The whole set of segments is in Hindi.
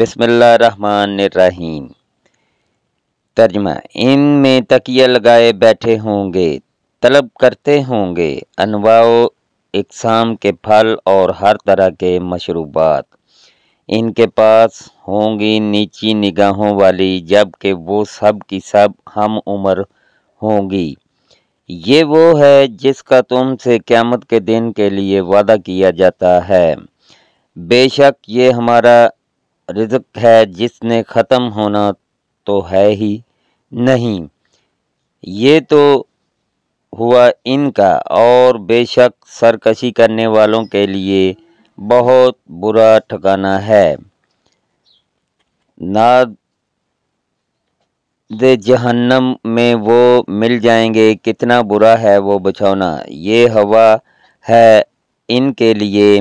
बसमीम तर्जमा इन में तकिया लगाए बैठे होंगे तलब करते होंगे अनवाओ इकसाम के फल और हर तरह के मशरूबात इनके पास होंगी नीची निगाहों वाली जबकि वो सब की सब हम उम्र होंगी ये वो है जिसका तुमसे क़्यामत के दिन के लिए वादा किया जाता है बेशक ये हमारा रिजक है जिसने ख़त्म होना तो है ही नहीं ये तो हुआ इनका और बेशक सरकशी करने वालों के लिए बहुत बुरा ठिकाना है नाद जहन्नम में वो मिल जाएंगे कितना बुरा है वो बचाना ये हवा है इनके लिए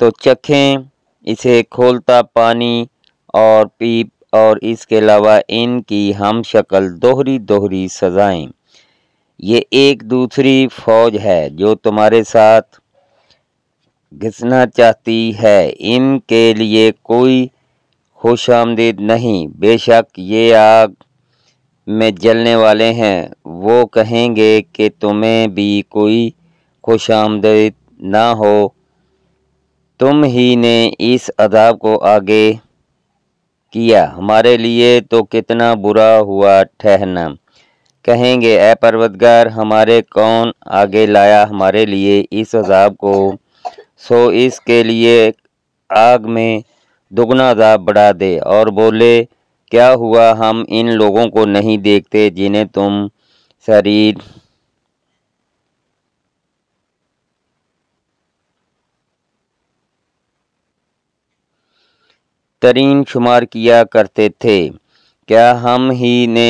तो चखें इसे खोलता पानी और पीप और इसके अलावा इनकी हम शक्ल दोहरी दोहरी सजाएं ये एक दूसरी फौज है जो तुम्हारे साथ घिसना चाहती है इनके लिए कोई खुश आमदीद नहीं बेशक ये आग में जलने वाले हैं वो कहेंगे कि तुम्हें भी कोई खुश आमदीद ना हो तुम ही ने इस अदाब को आगे किया हमारे लिए तो कितना बुरा हुआ ठहरना कहेंगे ए परवतगार हमारे कौन आगे लाया हमारे लिए इस अजाब को सो इसके लिए आग में दुगना अजाब बढ़ा दे और बोले क्या हुआ हम इन लोगों को नहीं देखते जिन्हें तुम शरीर तरीन शुमार किया करते थे क्या हम ही ने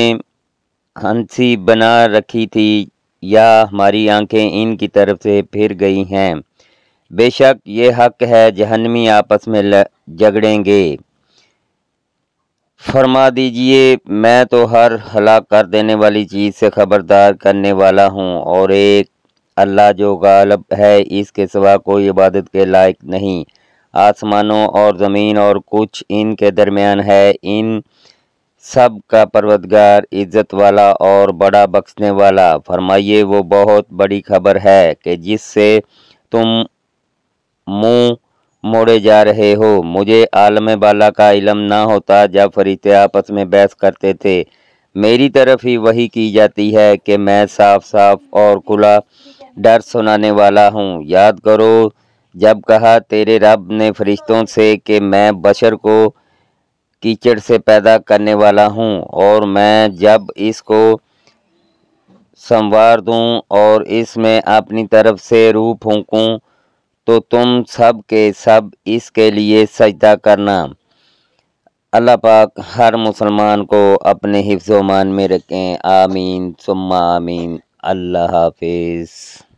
हंसी बना रखी थी या हमारी आंखें इनकी तरफ से फिर गई हैं बेशक ये हक है जहनमी आपस में झगड़ेंगे फरमा दीजिए मैं तो हर हलाक कर देने वाली चीज़ से ख़बरदार करने वाला हूँ और एक अल्लाह जो गालब है इसके सिवा कोई इबादत के लायक नहीं आसमानों और ज़मीन और कुछ इनके दरमियान है इन सब का परवदगार इज़्ज़त वाला और बड़ा बख्शने वाला फरमाइए वो बहुत बड़ी खबर है कि जिससे तुम मुंह मोड़े जा रहे हो मुझे आलम बाला का इलम ना होता जब फरीते आपस में बहस करते थे मेरी तरफ ही वही की जाती है कि मैं साफ साफ और खुला डर सुनाने वाला हूँ याद करो जब कहा तेरे रब ने फरिश्तों से कि मैं बशर को कीचड़ से पैदा करने वाला हूँ और मैं जब इसको संवार दूँ और इसमें अपनी तरफ से रूह फूकूँ तो तुम सब के सब इसके लिए सजदा करना अल्लाह पाक हर मुसलमान को अपने हिफ्ज़ मान में रखें आमीन सुम्मा आमीन अल्लाह हाफिज़